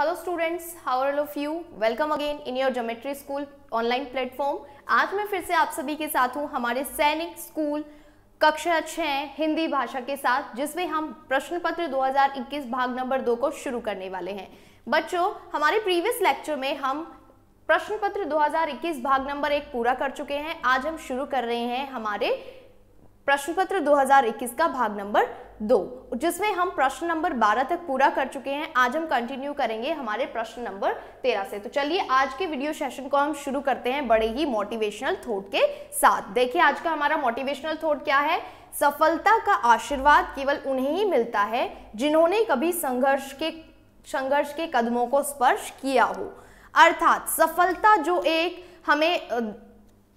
hello students how are of you welcome again in your geometry school online platform आज मैं फिर से आप सभी के साथ हूँ हमारे सैनिक स्कूल कक्षा छः हिंदी भाषा के साथ जिसमें हम प्रश्न पत्र 2021 भाग नंबर दो को शुरू करने वाले हैं बच्चों हमारे प्रीवियस लेक्चर में हम प्रश्न पत्र 2021 भाग नंबर एक पूरा कर चुके हैं आज हम शुरू कर रहे हैं हमारे प्रश्न पत्र 2021 का भाग नंबर दो जिसमें हम प्रश्न नंबर बारह तक पूरा कर चुके हैं आज हम कंटिन्यू करेंगे हमारे प्रश्न नंबर तेरह से तो चलिए आज के वीडियो सेशन को हम शुरू करते हैं बड़े ही मोटिवेशनल थॉट के साथ देखिए आज का हमारा मोटिवेशनल थॉट क्या है सफलता का आशीर्वाद केवल उन्हें ही मिलता है जिन्होंने कभी संघर्ष के संघर्ष के कदमों को स्पर्श किया हो अर्थात सफलता जो एक हमें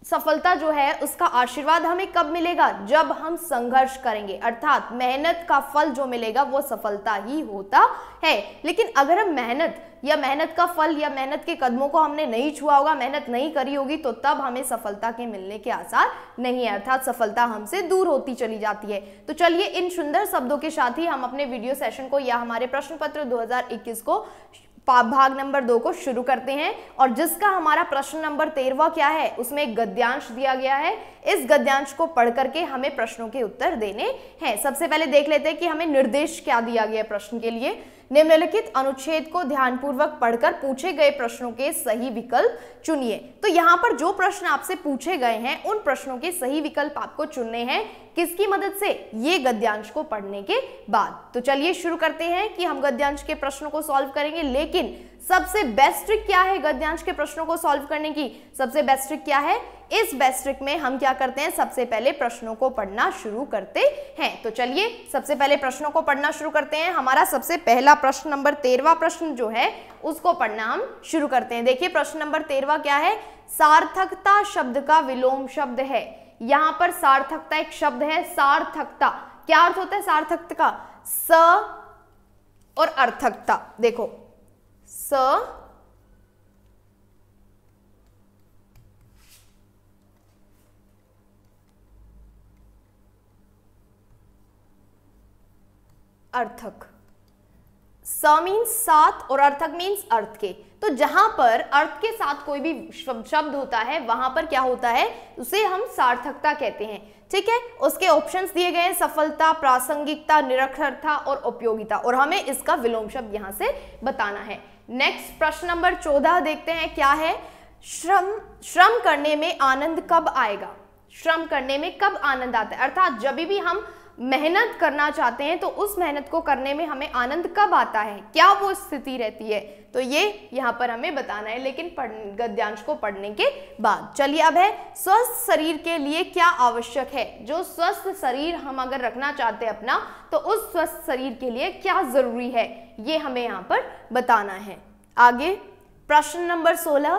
सफलता जो है उसका आशीर्वाद हमें कब मिलेगा जब हम संघर्ष करेंगे अर्थात मेहनत का फल जो मिलेगा वो सफलता ही होता है लेकिन अगर हम मेहनत या मेहनत का फल या मेहनत के कदमों को हमने नहीं छुआ होगा मेहनत नहीं करी होगी तो तब हमें सफलता के मिलने के आसार नहीं है अर्थात सफलता हमसे दूर होती चली जाती है तो चलिए इन सुंदर शब्दों के साथ ही हम अपने वीडियो सेशन को या हमारे प्रश्न पत्र दो को भाग नंबर दो को शुरू करते हैं और जिसका हमारा प्रश्न नंबर तेरवा क्या है उसमें एक गद्यांश दिया गया है इस गद्यांश को पढ़ करके हमें प्रश्नों के उत्तर देने हैं सबसे पहले देख लेते हैं कि हमें निर्देश क्या दिया गया प्रश्न के लिए निम्नलिखित अनुच्छेद को ध्यानपूर्वक पढ़कर पूछे गए प्रश्नों के सही विकल्प चुनिए तो यहाँ पर जो प्रश्न आपसे पूछे गए हैं उन प्रश्नों के सही विकल्प आपको चुनने हैं किसकी मदद से ये गद्यांश को पढ़ने के बाद तो चलिए शुरू करते हैं कि हम गद्यांश के प्रश्नों को सॉल्व करेंगे लेकिन सबसे बेस्ट ट्रिक क्या है गद्यांश के प्रश्नों को सॉल्व करने की सबसे बेस्ट ट्रिक क्या है इस बेस्ट ट्रिक में हम क्या करते हैं सबसे पहले प्रश्नों को पढ़ना शुरू करते हैं तो चलिए सबसे पहले प्रश्नों को पढ़ना शुरू करते हैं हमारा सबसे पहला प्रश्न नंबर तेरवा प्रश्न जो है उसको पढ़ना हम शुरू करते हैं देखिए प्रश्न नंबर तेरवा क्या है सार्थकता शब्द का विलोम शब्द है यहां पर सार्थकता एक शब्द है सार्थकता क्या अर्थ होता है सार्थकता का स और अर्थकता देखो स अर्थक स मीन्स साथ और अर्थक मीन्स अर्थ के तो जहां पर अर्थ के साथ कोई भी शब्द होता है वहां पर क्या होता है उसे हम सार्थकता कहते हैं ठीक है उसके ऑप्शंस दिए गए हैं सफलता प्रासंगिकता निरक्षरता और उपयोगिता और हमें इसका विलोम शब्द यहां से बताना है नेक्स्ट प्रश्न नंबर चौदह देखते हैं क्या है श्रम श्रम करने में आनंद कब आएगा श्रम करने में कब आनंद आता है अर्थात जब भी हम मेहनत करना चाहते हैं तो उस मेहनत को करने में हमें आनंद कब आता है क्या वो स्थिति रहती है तो ये यहाँ पर हमें बताना है लेकिन गद्यांश को पढ़ने के बाद चलिए अब है स्वस्थ शरीर के लिए क्या आवश्यक है जो स्वस्थ शरीर हम अगर रखना चाहते हैं अपना तो उस स्वस्थ शरीर के लिए क्या जरूरी है ये हमें यहाँ पर बताना है आगे प्रश्न नंबर सोलह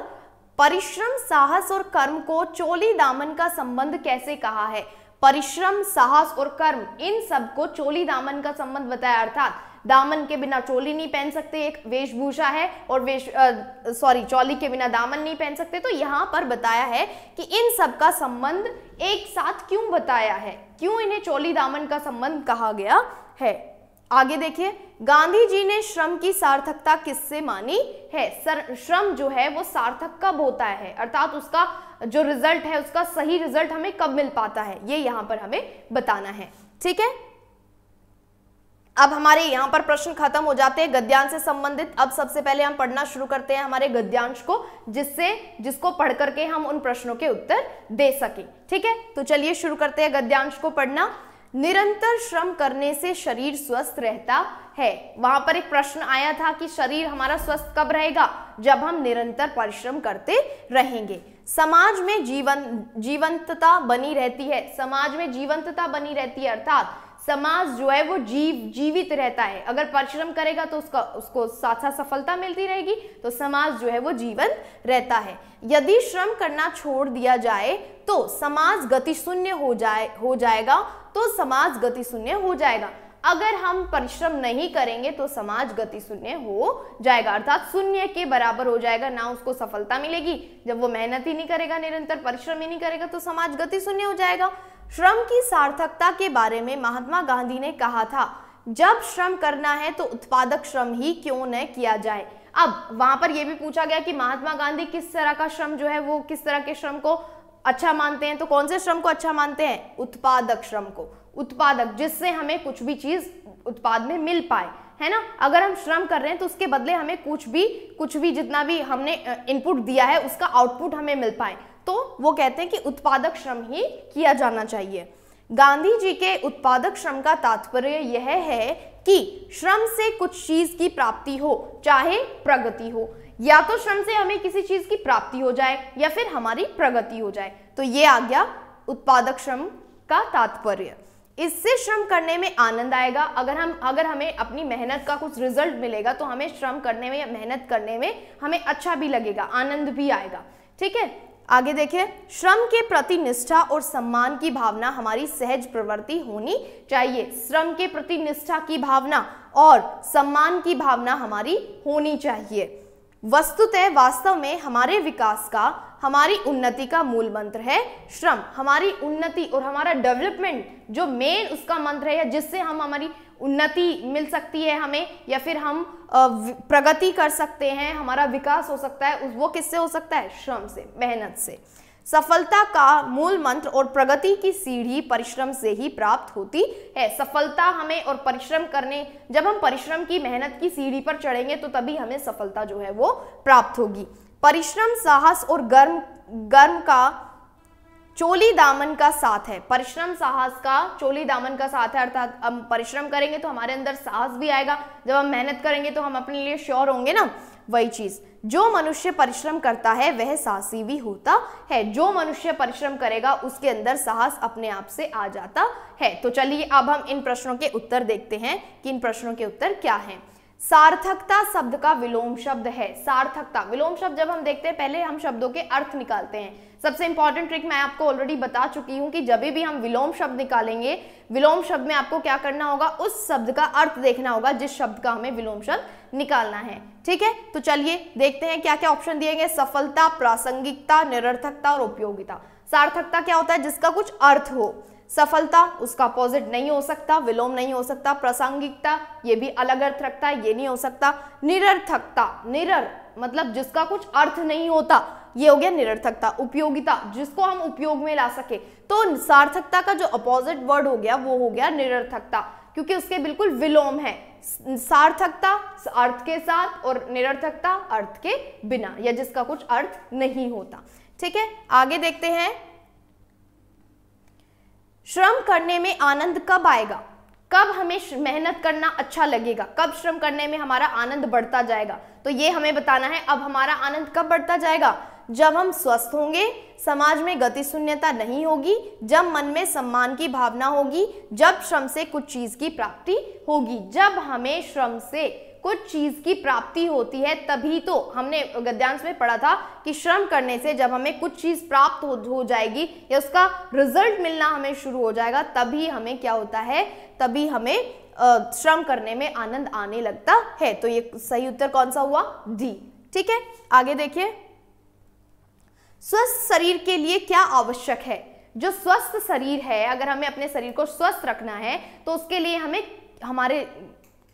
परिश्रम साहस और कर्म को चोली दामन का संबंध कैसे कहा है परिश्रम साहस और कर्म इन सब को चोली दामन का संबंध बताया अर्थात दामन के बिना चोली नहीं पहन सकते एक वेशभूषा है और वेश सॉरी चोली के बिना दामन नहीं पहन सकते तो यहाँ पर बताया है कि इन सब का संबंध एक साथ क्यों बताया है क्यों इन्हें चोली दामन का संबंध कहा गया है आगे देखिए गांधी जी ने श्रम की सार्थकता किससे मानी है सर श्रम जो है वो सार्थक कब होता है अर्थात उसका जो रिजल्ट है उसका सही रिजल्ट हमें कब मिल पाता है ये यहां पर हमें बताना है ठीक है अब हमारे यहाँ पर प्रश्न खत्म हो जाते हैं गद्यांश से संबंधित अब सबसे पहले हम पढ़ना शुरू करते हैं हमारे गद्यांश को जिससे जिसको पढ़ करके हम उन प्रश्नों के उत्तर दे सके ठीक है तो चलिए शुरू करते हैं गद्यांश को पढ़ना निरंतर श्रम करने से शरीर स्वस्थ रहता है वहां पर एक प्रश्न आया था कि शरीर हमारा स्वस्थ कब रहेगा जब हम निरंतर परिश्रम करते रहेंगे समाज में जीवन जीवंतता बनी रहती है समाज में जीवंतता बनी रहती है अर्थात समाज जो है वो जीव जीवित रहता है अगर परिश्रम करेगा तो उसका उसको साथ साथ सफलता मिलती रहेगी तो समाज जो है वो जीवन रहता है यदि श्रम करना छोड़ दिया जाए तो समाज गतिशून्य हो जाए हो जाएगा तो समाज गतिशून्य हो जाएगा अगर हम परिश्रम नहीं करेंगे तो समाज गति शून्य हो जाएगा अर्थात शून्य के बराबर हो जाएगा ना उसको सफलता मिलेगी जब वो मेहनत ही नहीं करेगा निरंतर परिश्रम ही नहीं करेगा तो समाज गति शून्य हो जाएगा श्रम की सार्थकता के बारे में महात्मा गांधी ने कहा था जब श्रम करना है तो उत्पादक श्रम ही क्यों न किया जाए अब वहां पर यह भी पूछा गया कि महात्मा गांधी किस तरह का श्रम जो है वो किस तरह के श्रम को अच्छा मानते हैं तो कौन से श्रम को अच्छा मानते हैं उत्पादक श्रम को उत्पादक जिससे हमें कुछ भी चीज़ उत्पाद में मिल पाए है ना अगर हम श्रम कर रहे हैं तो उसके बदले हमें कुछ भी कुछ भी जितना भी हमने इनपुट दिया है उसका आउटपुट हमें मिल पाए तो वो कहते हैं कि उत्पादक श्रम ही किया जाना चाहिए गांधी जी के उत्पादक श्रम का तात्पर्य यह है कि श्रम से कुछ चीज़ की प्राप्ति हो चाहे प्रगति हो या तो श्रम से हमें किसी चीज़ की प्राप्ति हो जाए या फिर हमारी प्रगति हो जाए तो ये आ गया उत्पादक श्रम का तात्पर्य इससे श्रम करने में आनंद आएगा अगर हम अगर हमें अपनी मेहनत का कुछ रिजल्ट मिलेगा तो हमें श्रम करने में या मेहनत करने में हमें अच्छा भी लगेगा आनंद भी आएगा ठीक है आगे देखिए श्रम के प्रति निष्ठा और सम्मान की भावना हमारी सहज प्रवृत्ति होनी चाहिए श्रम के प्रति निष्ठा की भावना और सम्मान की भावना हमारी होनी चाहिए वस्तुतः वास्तव में हमारे विकास का हमारी उन्नति का मूल मंत्र है श्रम हमारी उन्नति और हमारा डेवलपमेंट जो मेन उसका मंत्र है या जिससे हम हमारी उन्नति मिल सकती है हमें या फिर हम प्रगति कर सकते हैं हमारा विकास हो सकता है वो किससे हो सकता है श्रम से मेहनत से सफलता का मूल मंत्र और प्रगति की सीढ़ी परिश्रम से ही प्राप्त होती है सफलता हमें और परिश्रम करने जब हम परिश्रम की मेहनत की सीढ़ी पर चढ़ेंगे तो तभी हमें सफलता जो है वो प्राप्त होगी परिश्रम साहस और गर्म गर्म का चोली दामन का साथ है परिश्रम साहस का चोली दामन का साथ है अर्थात हम परिश्रम करेंगे तो हमारे अंदर साहस भी आएगा जब हम मेहनत करेंगे तो हम अपने लिए श्योर होंगे ना वही चीज जो मनुष्य परिश्रम करता है वह साहसी भी होता है जो मनुष्य परिश्रम करेगा उसके अंदर साहस अपने आप से आ जाता है तो चलिए अब हम इन प्रश्नों के उत्तर देखते हैं कि इन प्रश्नों के उत्तर क्या हैं सार्थकता शब्द का विलोम शब्द है सार्थकता विलोम शब्द जब हम देखते हैं पहले हम शब्दों के अर्थ निकालते हैं सबसे इंपॉर्टेंट ट्रिक मैं आपको ऑलरेडी बता चुकी हूं कि जब भी हम विलोम शब्द निकालेंगे विलोम शब्द में आपको क्या करना होगा उस शब्द का अर्थ देखना होगा जिस शब्द का हमें विलोम शब्द निकालना है ठीक है तो चलिए देखते हैं क्या क्या ऑप्शन दिए गए सफलता प्रासंगिकता निरर्थकता और उपयोगिता सार्थकता क्या होता है जिसका कुछ अर्थ हो सफलता उसका अपोजिट नहीं हो सकता विलोम नहीं हो सकता प्रासंगिकता ये भी अलग अर्थ रखता है ये नहीं हो सकता निरर्थकता निरर मतलब जिसका कुछ अर्थ नहीं होता ये हो गया निरर्थकता उपयोगिता जिसको हम उपयोग में ला सके तो सार्थकता का जो अपोजिट वर्ड हो गया वो हो गया निरर्थकता क्योंकि उसके बिल्कुल विलोम है सार्थकता अर्थ के साथ और निरर्थकता अर्थ के बिना या जिसका कुछ अर्थ नहीं होता ठीक है आगे देखते हैं श्रम करने में आनंद कब आएगा कब हमें मेहनत करना अच्छा लगेगा कब श्रम करने में हमारा आनंद बढ़ता जाएगा तो ये हमें बताना है अब हमारा आनंद कब बढ़ता जाएगा जब हम स्वस्थ होंगे समाज में गति शून्यता नहीं होगी जब मन में सम्मान की भावना होगी जब श्रम से कुछ चीज़ की प्राप्ति होगी जब हमें श्रम से कुछ चीज़ की प्राप्ति होती है तभी तो हमने गद्यांश में पढ़ा था कि श्रम करने से जब हमें कुछ चीज़ प्राप्त हो, हो जाएगी या उसका रिजल्ट मिलना हमें शुरू हो जाएगा तभी हमें क्या होता है तभी हमें आ, श्रम करने में आनंद आने लगता है तो ये सही उत्तर कौन सा हुआ डी ठीक है आगे देखिए स्वस्थ शरीर के लिए क्या आवश्यक है जो स्वस्थ शरीर है अगर हमें अपने शरीर को स्वस्थ रखना है तो उसके लिए हमें हमारे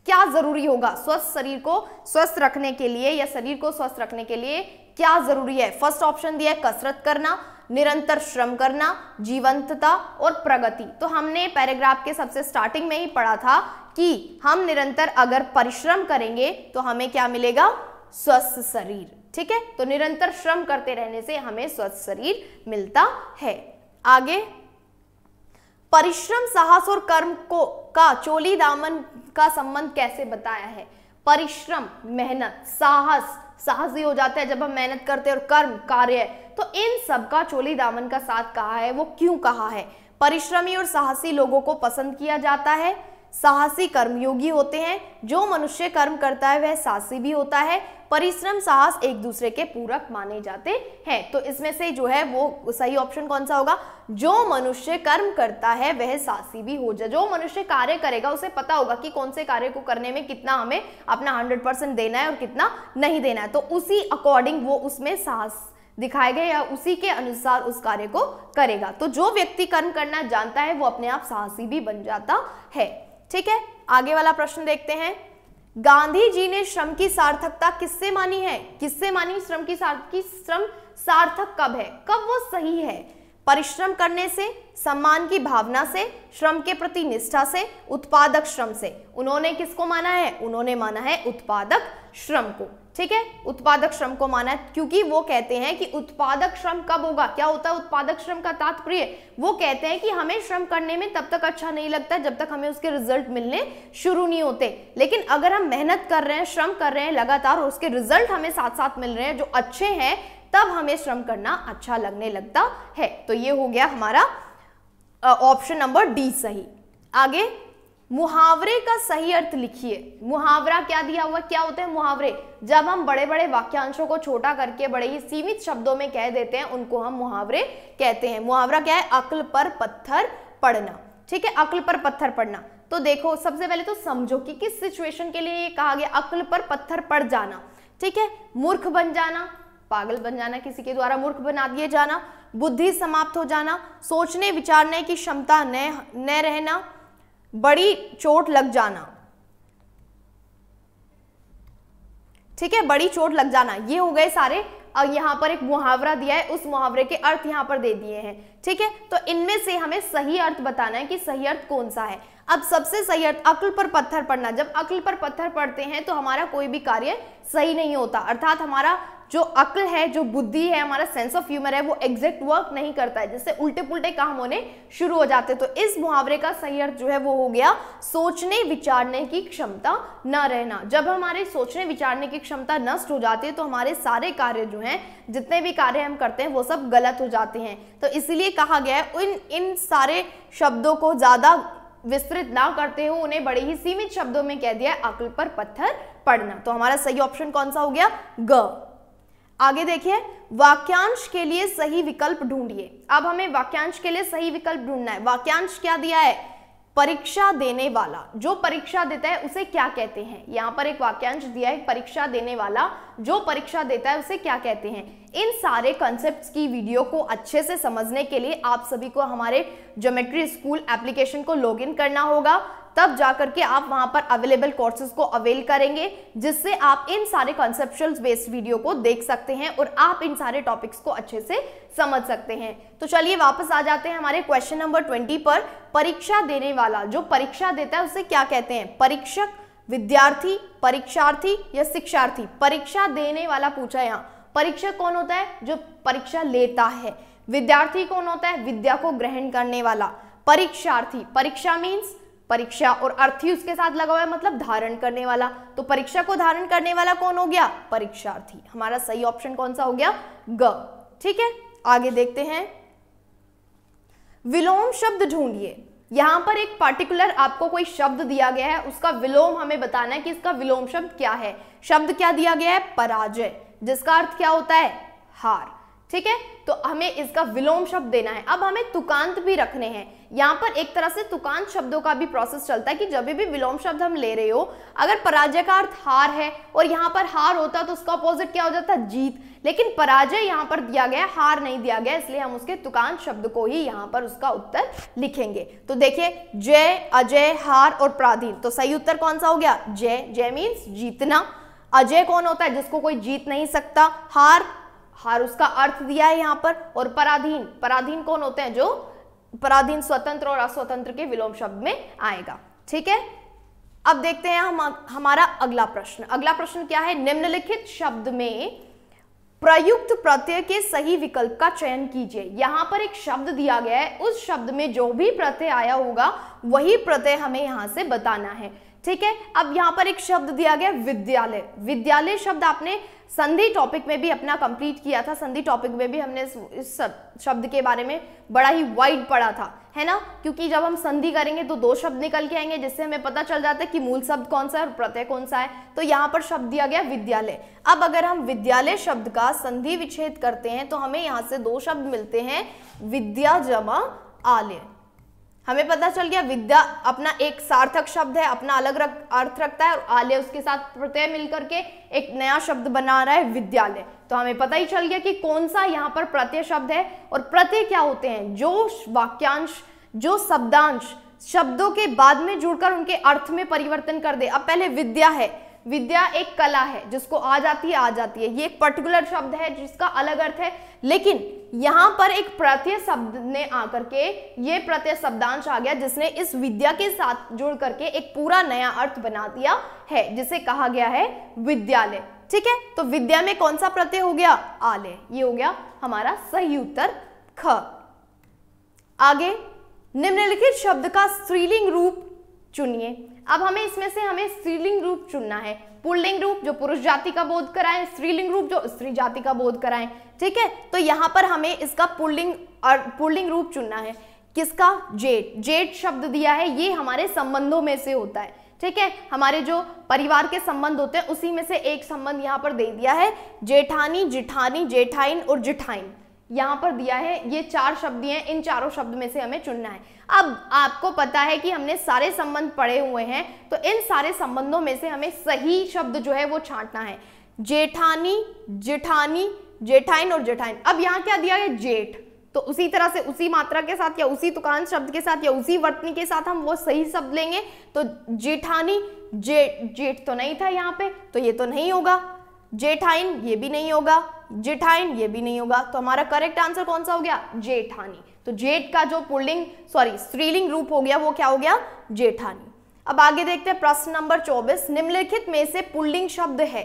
क्या जरूरी होगा स्वस्थ शरीर को स्वस्थ रखने के लिए या शरीर को स्वस्थ रखने के लिए क्या जरूरी है फर्स्ट ऑप्शन दिया है कसरत करना निरंतर श्रम करना जीवंतता और प्रगति तो हमने पैराग्राफ के सबसे स्टार्टिंग में ही पढ़ा था कि हम निरंतर अगर परिश्रम करेंगे तो हमें क्या मिलेगा स्वस्थ शरीर ठीक है तो निरंतर श्रम करते रहने से हमें स्वस्थ शरीर मिलता है आगे परिश्रम साहस और कर्म को का चोली दामन का संबंध कैसे बताया है परिश्रम मेहनत साहस साहसी हो जाता है जब हम मेहनत करते हैं और कर्म कार्य तो इन सब का चोली दामन का साथ कहा है वो क्यों कहा है परिश्रमी और साहसी लोगों को पसंद किया जाता है साहसी कर्मयोगी होते हैं जो मनुष्य कर्म करता है वह साहसी भी होता है परिश्रम साहस एक दूसरे के पूरक माने जाते हैं तो इसमें से जो है वो सही ऑप्शन कौन सा होगा जो मनुष्य कर्म करता है वह साहसी भी हो जाए जो मनुष्य कार्य करेगा उसे पता होगा कि कौन से कार्य को करने में कितना हमें अपना हंड्रेड परसेंट देना है और कितना नहीं देना है तो उसी अकॉर्डिंग वो उसमें साहस दिखाए गए या उसी के अनुसार उस कार्य को करेगा तो जो व्यक्ति कर्म करना जानता है वो अपने आप साहसी भी बन जाता है ठीक है आगे वाला प्रश्न देखते हैं गांधी जी ने श्रम की सार्थकता किससे मानी है किससे मानी श्रम की सार्थकी श्रम सार्थक कब है कब वो सही है परिश्रम करने से सम्मान की भावना से श्रम के प्रति निष्ठा से उत्पादक श्रम से उन्होंने किसको माना है उन्होंने माना है उत्पादक श्रम को ठीक है उत्पादक श्रम को माना है क्योंकि वो कहते हैं कि उत्पादक श्रम कब होगा क्या होता है उत्पादक श्रम का तात्पर्य वो कहते हैं कि हमें श्रम करने में तब तक अच्छा नहीं लगता जब तक हमें उसके रिजल्ट मिलने शुरू नहीं होते लेकिन अगर हम मेहनत कर रहे हैं श्रम कर रहे हैं लगातार और उसके रिजल्ट हमें साथ साथ मिल रहे हैं जो अच्छे हैं तब हमें श्रम करना अच्छा लगने लगता है तो ये हो गया हमारा ऑप्शन नंबर डी सही आगे मुहावरे का सही अर्थ लिखिए मुहावरा क्या दिया हुआ क्या होते हैं मुहावरे जब हम बड़े बड़े वाक्यांशों को छोटा करके बड़े ही सीमित शब्दों में कह देते हैं उनको हम मुहावरे कहते हैं मुहावरा क्या है अक्ल पर पत्थर पड़ना ठीक है अक्ल पर पत्थर पड़ना तो देखो सबसे पहले तो समझो कि किस सिचुएशन के लिए ये कहा गया अक्ल पर पत्थर पड़ जाना ठीक है मूर्ख बन जाना पागल बन जाना किसी के द्वारा मूर्ख बना दिए जाना बुद्धि समाप्त हो जाना सोचने विचारने की क्षमता न रहना बड़ी चोट लग जाना ठीक है बड़ी चोट लग जाना ये हो गए सारे और यहाँ पर एक मुहावरा दिया है उस मुहावरे के अर्थ यहाँ पर दे दिए हैं ठीक है तो इनमें से हमें सही अर्थ बताना है कि सही अर्थ कौन सा है अब सबसे सही अर्थ अक्ल पर पत्थर पड़ना जब अक्ल पर पत्थर पड़ते हैं तो हमारा कोई भी कार्य सही नहीं होता अर्थात हमारा जो अक्ल है जो बुद्धि है हमारा सेंस ऑफ ह्यूमर है वो एग्जैक्ट वर्क नहीं करता है जिससे उल्टे पुलटे काम होने शुरू हो जाते तो इस मुहावरे का सही अर्थ जो है वो हो गया सोचने विचारने की क्षमता न रहना जब हमारे सोचने विचारने की क्षमता नष्ट हो जाती है तो हमारे सारे कार्य जो हैं जितने भी कार्य हम करते हैं वो सब गलत हो जाते हैं तो इसीलिए कहा गया है उन इन सारे शब्दों को ज़्यादा विस्तृत ना करते हुए उन्हें बड़े ही सीमित शब्दों में कह दिया अक्ल पर पत्थर पड़ना तो हमारा सही ऑप्शन कौन सा हो गया ग आगे देखिए वाक्यांश के लिए सही विकल्प ढूंढिए अब हमें वाक्यांश के लिए सही विकल्प ढूंढना है वाक्यांश क्या दिया है परीक्षा देने वाला जो परीक्षा देता है उसे क्या कहते हैं यहां पर एक वाक्यांश दिया है परीक्षा देने वाला जो परीक्षा देता है उसे क्या कहते हैं इन सारे कॉन्सेप्ट्स की वीडियो को अच्छे से समझने के लिए आप सभी को हमारे ज्योमेट्री स्कूल एप्लीकेशन को लॉगिन करना होगा तब जाकर के आप वहां पर अवेलेबल कोर्सेज को अवेल करेंगे जिससे आप इन सारे कॉन्सेप्चुअल बेस्ड वीडियो को देख सकते हैं और आप इन सारे टॉपिक्स को अच्छे से समझ सकते हैं तो चलिए वापस आ जाते हैं हमारे क्वेश्चन नंबर ट्वेंटी पर परीक्षा देने वाला जो परीक्षा देता है उसे क्या कहते हैं परीक्षक विद्यार्थी परीक्षार्थी या शिक्षार्थी परीक्षा देने वाला पूछा यहाँ परीक्षक कौन होता है जो परीक्षा लेता है विद्यार्थी कौन होता है विद्या को ग्रहण करने वाला परीक्षार्थी परीक्षा मीन्स परीक्षा और अर्थी उसके साथ लगा हुआ है मतलब धारण करने वाला तो परीक्षा को धारण करने वाला कौन हो गया परीक्षार्थी हमारा सही ऑप्शन कौन सा हो गया ग ठीक है आगे देखते हैं विलोम शब्द ढूंढिए यहां पर एक पार्टिकुलर आपको कोई शब्द दिया गया है उसका विलोम हमें बताना है कि इसका विलोम शब्द क्या है शब्द क्या दिया गया है पराजय जिसका अर्थ क्या होता है हार ठीक है तो हमें इसका विलोम शब्द देना है अब हमें तुकांत भी रखने हैं यहाँ पर एक तरह से तुकान शब्दों का भी प्रोसेस चलता है कि जब भी विलोम शब्द हम ले रहे हो अगर पराजय का अर्थ हार है और यहाँ पर हार होता तो उसका अपोजिट क्या हो जाता जीत लेकिन पराजय यहाँ पर दिया गया हार नहीं दिया गया इसलिए हम उसके तुकान शब्द को ही यहाँ पर उसका उत्तर लिखेंगे तो देखिये जय अजय हार और पराधीन तो सही उत्तर कौन सा हो गया जय जय मीन्स जीतना अजय कौन होता है जिसको कोई जीत नहीं सकता हार हार उसका अर्थ दिया है यहाँ पर और पराधीन पराधीन कौन होते हैं जो पराधीन स्वतंत्र और अस्वतंत्र के विलोम शब्द में आएगा ठीक है अब देखते हैं हम हमारा अगला प्रश्न अगला प्रश्न क्या है निम्नलिखित शब्द में प्रयुक्त प्रत्यय के सही विकल्प का चयन कीजिए यहां पर एक शब्द दिया गया है उस शब्द में जो भी प्रत्यय आया होगा वही प्रत्यय हमें यहां से बताना है ठीक है अब यहां पर एक शब्द दिया गया विद्यालय विद्यालय शब्द आपने संधि टॉपिक में भी अपना कंप्लीट किया था संधि टॉपिक में भी हमने इस शब्द के बारे में बड़ा ही वाइड पढ़ा था है ना क्योंकि जब हम संधि करेंगे तो दो शब्द निकल के आएंगे जिससे हमें पता चल जाता है कि मूल शब्द कौन सा है और प्रत्यय कौन सा है तो यहाँ पर शब्द दिया गया विद्यालय अब अगर हम विद्यालय शब्द का संधि विच्छेद करते हैं तो हमें यहाँ से दो शब्द मिलते हैं विद्या जमा आलय हमें पता चल गया विद्या अपना एक सार्थक शब्द है अपना अलग रख, अर्थ रखता है और आलय उसके साथ प्रत्यय मिलकर के एक नया शब्द बना रहा है विद्यालय तो हमें पता ही चल गया कि कौन सा यहाँ पर प्रत्यय शब्द है और प्रत्यय क्या होते हैं जो वाक्यांश जो शब्दांश शब्दों के बाद में जुड़कर उनके अर्थ में परिवर्तन कर दे अब पहले विद्या है विद्या एक कला है जिसको आ जाती है आ जाती है ये एक पर्टिकुलर शब्द है जिसका अलग अर्थ है लेकिन यहां पर एक प्रत्यय शब्द ने आकर के ये प्रत्यय शब्दांश आ गया जिसने इस विद्या के साथ जुड़ करके एक पूरा नया अर्थ बना दिया है जिसे कहा गया है विद्यालय ठीक है तो विद्या में कौन सा प्रत्यय हो गया आलय ये हो गया हमारा सही उत्तर ख आगे निम्नलिखित शब्द का स्त्रीलिंग रूप चुनिए अब हमें इसमें से हमें स्त्रीलिंग रूप चुनना है पुल्लिंग रूप जो पुरुष जाति का बोध कराएं स्त्रीलिंग रूप जो स्त्री जाति का बोध कराएं ठीक है तो यहाँ पर हमें इसका पुल्लिंग और पुल्लिंग रूप चुनना है किसका जेट जेट शब्द दिया है ये हमारे संबंधों में से होता है ठीक है हमारे जो परिवार के संबंध होते हैं उसी में से एक संबंध यहाँ पर दे दिया है जेठानी जिठानी जेठाइन और जिठाइन यहाँ पर दिया है ये चार शब्द हैं इन चारों शब्द में से हमें चुनना है अब आपको पता है कि हमने सारे संबंध पढ़े हुए हैं तो इन सारे संबंधों में से हमें सही शब्द जो है वो छांटना है जेठानी जेठानी जेठाइन और जेठाइन अब यहाँ क्या दिया है जेठ तो उसी तरह से उसी मात्रा के साथ या उसी तुकान शब्द के साथ या उसी वर्तनी के साथ हम वो सही शब्द लेंगे तो जेठानी जे जेठ तो नहीं था यहाँ पे तो ये तो नहीं होगा जेठाइन ये भी नहीं होगा जेठाइन ये भी नहीं होगा तो हमारा करेक्ट आंसर कौन सा हो गया जेठानी तो जेठ का जो पुल्लिंग सॉरी स्त्रीलिंग रूप हो गया वो क्या हो गया जेठानी अब आगे देखते हैं प्रश्न नंबर 24 निम्नलिखित में से पुल्लिंग शब्द है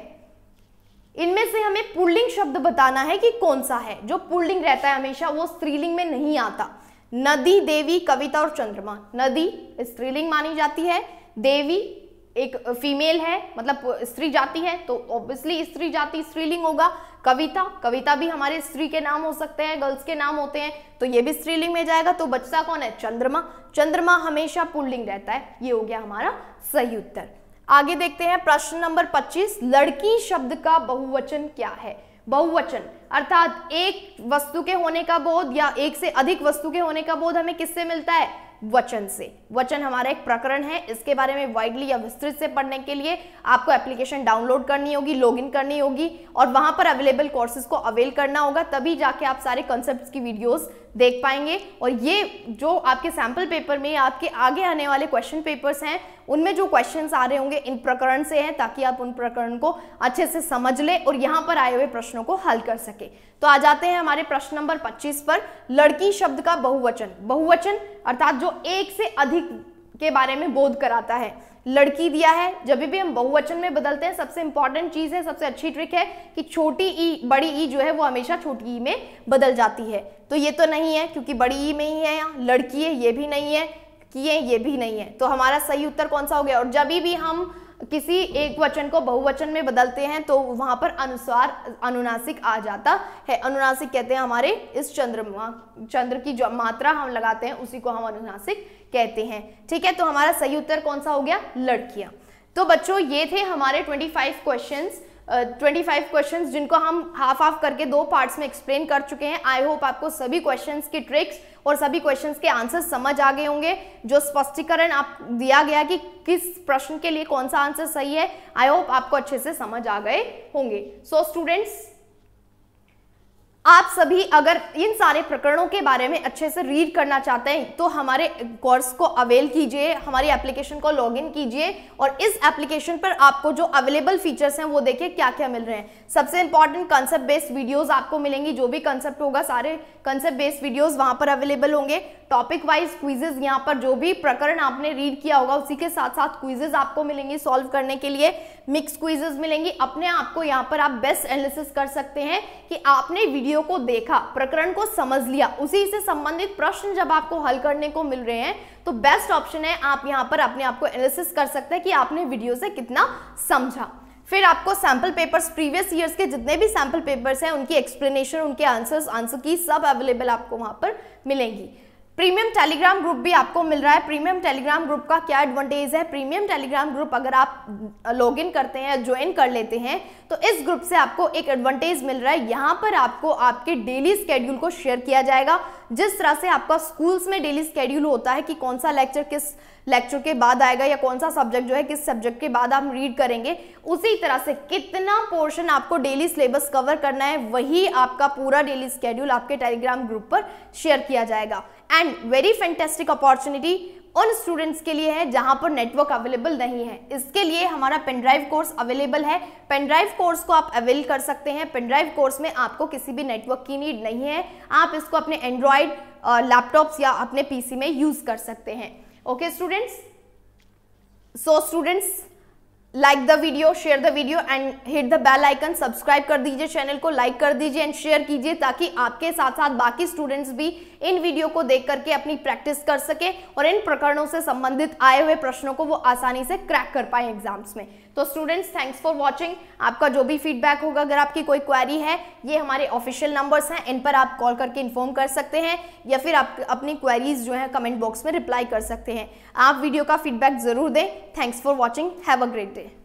इनमें से हमें पुल्लिंग शब्द बताना है कि कौन सा है जो पुल्लिंग रहता है हमेशा वो स्त्रीलिंग में नहीं आता नदी देवी कविता और चंद्रमा नदी स्त्रीलिंग मानी जाती है देवी एक फीमेल है मतलब स्त्री जाति है तो ऑब्वियसली स्त्री जाति स्त्रीलिंग होगा कविता कविता भी हमारे स्त्री के नाम हो सकते हैं गर्ल्स के नाम होते हैं तो ये भी स्त्रीलिंग में जाएगा तो बचता कौन है चंद्रमा चंद्रमा हमेशा पुल्लिंग रहता है ये हो गया हमारा सही उत्तर आगे देखते हैं प्रश्न नंबर 25 लड़की शब्द का बहुवचन क्या है बहुवचन अर्थात एक वस्तु के होने का बोध या एक से अधिक वस्तु के होने का बोध हमें किससे मिलता है वचन से वचन हमारा एक प्रकरण है इसके बारे में वाइडली या विस्तृत से पढ़ने के लिए आपको एप्लीकेशन डाउनलोड करनी होगी लॉगिन करनी होगी और वहां पर अवेलेबल कोर्सेज को अवेल करना होगा तभी जाके आप सारे कॉन्सेप्ट की वीडियोज़ देख पाएंगे और ये जो आपके सैम्पल पेपर में आपके आगे आने वाले क्वेश्चन पेपर्स हैं उनमें जो क्वेश्चंस आ रहे होंगे इन प्रकरण से हैं ताकि आप उन प्रकरण को अच्छे से समझ लें और यहाँ पर आए हुए प्रश्नों को हल कर सके तो आ जाते हैं हमारे प्रश्न नंबर 25 पर लड़की शब्द का बहुवचन बहुवचन अर्थात जो एक से अधिक के बारे में बोध कराता है लड़की दिया है जब भी हम बहुवचन में बदलते हैं सबसे इंपॉर्टेंट चीज है सबसे अच्छी ट्रिक है कि छोटी ई बड़ी ई जो है वो हमेशा छोटी ई में बदल जाती है तो ये तो नहीं है क्योंकि बड़ी ई में ही है यहाँ लड़की है ये भी नहीं है किए ये भी नहीं है तो हमारा सही उत्तर कौन सा हो गया और जब भी हम किसी एक वचन को बहुवचन में बदलते हैं तो वहां पर अनुसार अनुनासिक आ जाता है अनुनासिक कहते हैं हमारे इस चंद्रमा चंद्र की जो मात्रा हम लगाते हैं उसी को हम अनुनासिक कहते हैं ठीक है तो हमारा सही उत्तर कौन सा हो गया लड़कियां तो बच्चों ये थे हमारे 25 क्वेश्चन ट्वेंटी फाइव क्वेश्चन जिनको हम हाफ हाफ करके दो पार्ट्स में एक्सप्लेन कर चुके हैं आई होप आपको सभी क्वेश्चन की ट्रिक्स और सभी क्वेश्चन के आंसर समझ आ गए होंगे जो स्पष्टीकरण आप दिया गया कि किस प्रश्न के लिए कौन सा आंसर सही है आई होप आपको अच्छे से समझ आ गए होंगे सो so, स्टूडेंट्स आप सभी अगर इन सारे प्रकरणों के बारे में अच्छे से रीड करना चाहते हैं तो हमारे कोर्स को अवेल कीजिए हमारी एप्लीकेशन को लॉगिन कीजिए और इस एप्लीकेशन पर आपको जो अवेलेबल फीचर्स हैं वो देखिए क्या क्या मिल रहे हैं सबसे इंपॉर्टेंट कंसेप्ट बेस्ड वीडियोस आपको मिलेंगी जो भी कंसेप्ट होगा सारे कंसेप्ट बेस्ड वीडियोज वहाँ पर अवेलेबल होंगे टॉपिक वाइज क्विजेज यहाँ पर जो भी प्रकरण आपने रीड किया होगा उसी के साथ साथ क्विजेज आपको मिलेंगी सॉल्व करने के लिए मिक्स क्विजेस मिलेंगी अपने आप को यहाँ पर आप बेस्ट एनालिसिस कर सकते हैं कि आपने वीडियो को देखा प्रकरण को समझ लिया उसी से संबंधित प्रश्न जब आपको हल करने को मिल रहे हैं तो बेस्ट ऑप्शन है आप यहाँ पर अपने आप को एनालिसिस कर सकते हैं कि आपने वीडियो से कितना समझा फिर आपको सैम्पल पेपर्स प्रीवियस ईयर्स के जितने भी सैम्पल पेपर्स हैं उनकी एक्सप्लेनेशन उनके आंसर्स आंसर की सब अवेलेबल आपको वहाँ पर मिलेंगी प्रीमियम टेलीग्राम ग्रुप भी आपको मिल रहा है प्रीमियम टेलीग्राम ग्रुप का क्या एडवांटेज है प्रीमियम टेलीग्राम ग्रुप अगर आप लॉग इन करते हैं ज्वाइन कर लेते हैं तो इस ग्रुप से आपको एक एडवांटेज मिल रहा है यहाँ पर आपको आपके डेली स्केड्यूल को शेयर किया जाएगा जिस तरह से आपका स्कूल्स में डेली स्केड्यूल होता है कि कौन सा लेक्चर किस लेक्चर के बाद आएगा या कौन सा सब्जेक्ट जो है किस सब्जेक्ट के बाद आप रीड करेंगे उसी तरह से कितना पोर्शन आपको डेली सिलेबस कवर करना है वही आपका पूरा डेली स्केड्यूल आपके टेलीग्राम ग्रुप पर शेयर किया जाएगा एंड वेरी फैंटेस्टिक अपॉर्चुनिटी उन स्टूडेंट्स के लिए है जहां पर नेटवर्क अवेलेबल नहीं है इसके लिए हमारा पेनड्राइव कोर्स अवेलेबल है पेनड्राइव कोर्स को आप अवेल कर सकते हैं पेनड्राइव कोर्स में आपको किसी भी नेटवर्क की नीड नहीं है आप इसको अपने एंड्रॉयड लैपटॉप्स या अपने पीसी में यूज़ कर सकते हैं okay students so students like the video share the video and hit the bell icon subscribe कर दीजिए चैनल को लाइक कर दीजिए एंड शेयर कीजिए ताकि आपके साथ साथ बाकी स्टूडेंट्स भी इन वीडियो को देख करके अपनी प्रैक्टिस कर सके और इन प्रकरणों से संबंधित आए हुए प्रश्नों को वो आसानी से क्रैक कर पाए एग्जाम्स में तो स्टूडेंट्स थैंक्स फॉर वॉचिंग आपका जो भी फीडबैक होगा अगर आपकी कोई क्वेरी है ये हमारे ऑफिशियल नंबर्स हैं इन पर आप कॉल करके इन्फॉर्म कर सकते हैं या फिर आप अपनी क्वेरीज जो है कमेंट बॉक्स में रिप्लाई कर सकते हैं आप वीडियो का फीडबैक ज़रूर दें thanks for watching have a great day